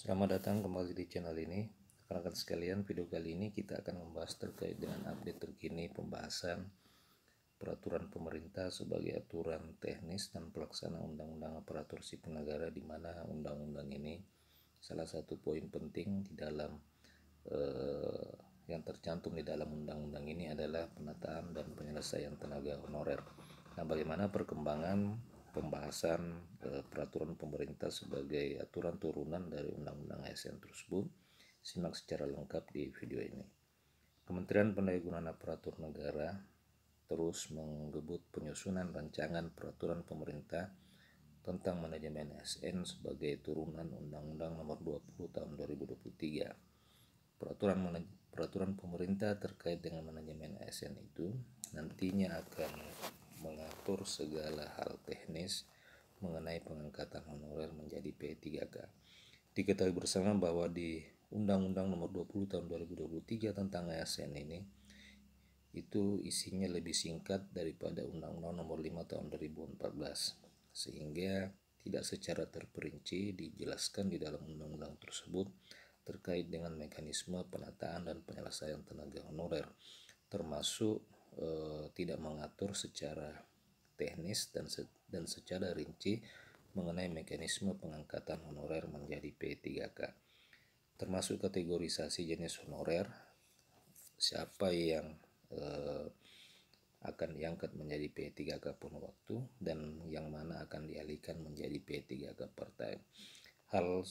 Selamat datang kembali di channel ini. Rekan-rekan sekalian, video kali ini kita akan membahas terkait dengan update terkini pembahasan peraturan pemerintah sebagai aturan teknis dan pelaksana undang-undang aparatur sipil negara di mana undang-undang ini salah satu poin penting di dalam eh, yang tercantum di dalam undang-undang ini adalah penataan dan penyelesaian tenaga honorer. Nah, bagaimana perkembangan pembahasan uh, peraturan pemerintah sebagai aturan turunan dari Undang-Undang ASN tersebut. Simak secara lengkap di video ini. Kementerian Pendayagunaan Aparatur Negara terus menggebut penyusunan rancangan peraturan pemerintah tentang manajemen ASN sebagai turunan Undang-Undang Nomor 20 Tahun 2023. Peraturan peraturan pemerintah terkait dengan manajemen ASN itu nantinya akan mengatur segala hal teknis mengenai pengangkatan honorer menjadi P3K. Diketahui bersama bahwa di Undang-Undang Nomor 20 Tahun 2023 tentang ASN ini itu isinya lebih singkat daripada Undang-Undang Nomor 5 Tahun 2014 sehingga tidak secara terperinci dijelaskan di dalam undang-undang tersebut terkait dengan mekanisme penataan dan penyelesaian tenaga honorer termasuk Eh, tidak mengatur secara teknis dan se dan secara rinci mengenai mekanisme pengangkatan honorer menjadi P3K termasuk kategorisasi jenis honorer siapa yang eh, akan diangkat menjadi P3K pun waktu dan yang mana akan dialihkan menjadi P3K partai. hal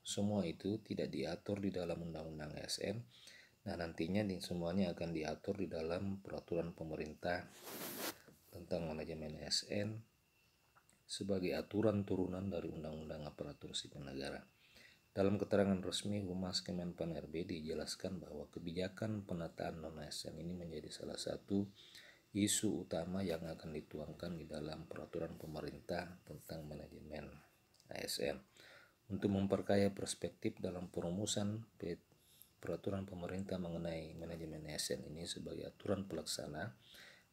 semua itu tidak diatur di dalam undang-undang ASN Nah, nantinya di, semuanya akan diatur di dalam peraturan pemerintah tentang manajemen ASN sebagai aturan turunan dari Undang-Undang Aparatur Sipil Negara. Dalam keterangan resmi Humas Kemenpan RB dijelaskan bahwa kebijakan penataan non ASN ini menjadi salah satu isu utama yang akan dituangkan di dalam peraturan pemerintah tentang manajemen ASN untuk memperkaya perspektif dalam perumusan peraturan pemerintah mengenai manajemen ASN ini sebagai aturan pelaksana,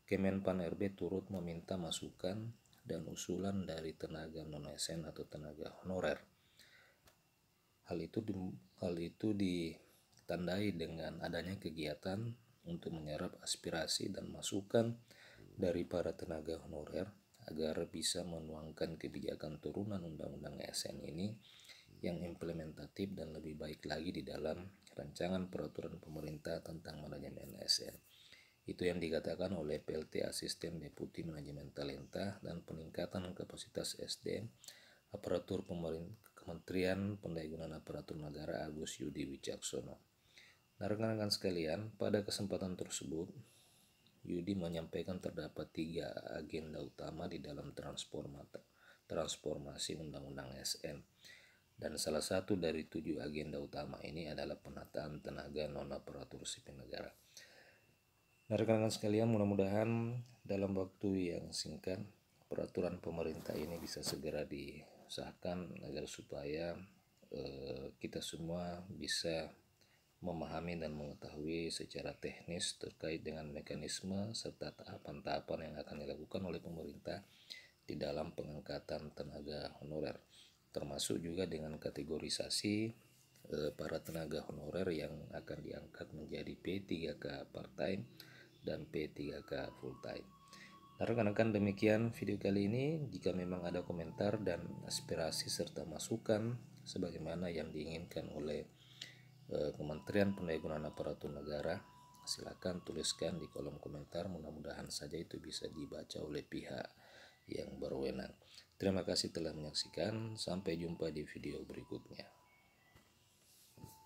Kemenpan RB turut meminta masukan dan usulan dari tenaga non ASN atau tenaga honorer. Hal itu di, hal itu ditandai dengan adanya kegiatan untuk menyerap aspirasi dan masukan dari para tenaga honorer agar bisa menuangkan kebijakan turunan Undang-Undang ASN ini yang implementatif dan lebih baik lagi di dalam rancangan peraturan pemerintah tentang manajemen ASN. Itu yang dikatakan oleh plt asisten Deputi Manajemen Talenta dan Peningkatan Kapasitas SDM Aparatur Pemerintah Kementerian Pendayagunaan Aparatur Negara Agus Yudi Wicaksono. Nah, rekan-rekan sekalian, pada kesempatan tersebut, Yudi menyampaikan terdapat tiga agenda utama di dalam transformasi Undang-Undang SN dan salah satu dari tujuh agenda utama ini adalah penataan tenaga non-aparatur sipil negara. Nah rekan-rekan sekalian mudah-mudahan dalam waktu yang singkat peraturan pemerintah ini bisa segera disahkan agar supaya eh, kita semua bisa memahami dan mengetahui secara teknis terkait dengan mekanisme serta tahapan-tahapan yang akan dilakukan oleh pemerintah di dalam pengangkatan tenaga honorer termasuk juga dengan kategorisasi eh, para tenaga honorer yang akan diangkat menjadi P3K part-time dan P3K full-time. Nah, rekan-rekan demikian video kali ini. Jika memang ada komentar dan aspirasi serta masukan sebagaimana yang diinginkan oleh eh, Kementerian Pendayagunaan Aparatur Negara, silakan tuliskan di kolom komentar. Mudah-mudahan saja itu bisa dibaca oleh pihak yang berwenang. Terima kasih telah menyaksikan, sampai jumpa di video berikutnya.